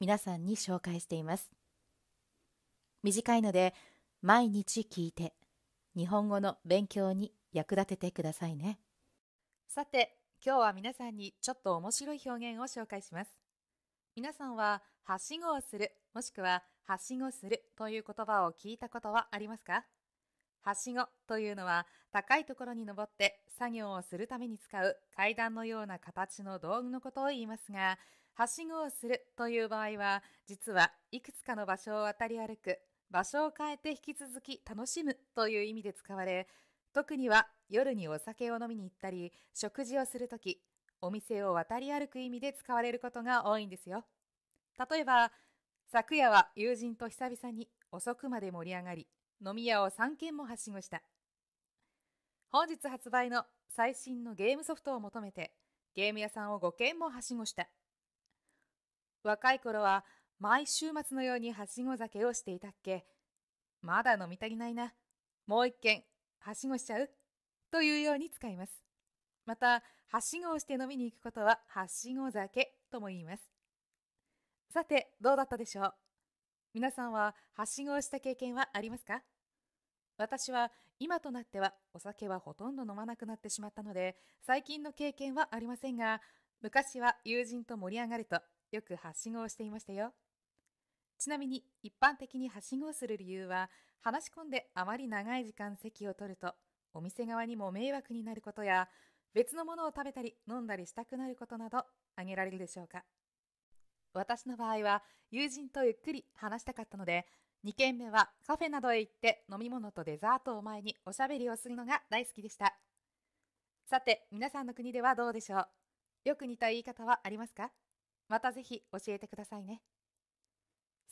皆さんに紹介しています短いので毎日聞いて日本語の勉強に役立ててくださいねさて今日は皆さんにちょっと面白い表現を紹介します皆さんははしごをするもしくははしごするという言葉を聞いたことはありますかはしごというのは高いところに登って作業をするために使う階段のような形の道具のことを言いますがはしごをするという場合は実はいくつかの場所を渡り歩く場所を変えて引き続き楽しむという意味で使われ特には夜にお酒を飲みに行ったり食事をするときお店を渡り歩く意味で使われることが多いんですよ例えば昨夜は友人と久々に遅くまで盛り上がり飲み屋を3軒もはしごした本日発売の最新のゲームソフトを求めてゲーム屋さんを5軒もはしごした若い頃は毎週末のようにはしご酒をしていたっけまだ飲み足りないなもう一軒はしごしちゃうというように使いますまたはしごをして飲みに行くことははしご酒とも言いますさてどうだったでしょう皆さんははしごをした経験はありますか私は今となってはお酒はほとんど飲まなくなってしまったので最近の経験はありませんが昔は友人と盛り上がるとよくはしごをしていましたよちなみに一般的にはしごをする理由は話し込んであまり長い時間席を取るとお店側にも迷惑になることや別のものを食べたり飲んだりしたくなることなど挙げられるでしょうか私の場合は友人とゆっくり話したかったので、2軒目はカフェなどへ行って飲み物とデザートを前におしゃべりをするのが大好きでした。さて、皆さんの国ではどうでしょうよく似た言い方はありますかまたぜひ教えてくださいね。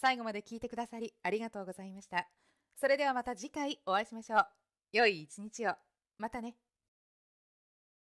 最後まで聞いてくださりありがとうございました。それではまた次回お会いしましょう。良い一日を。またね。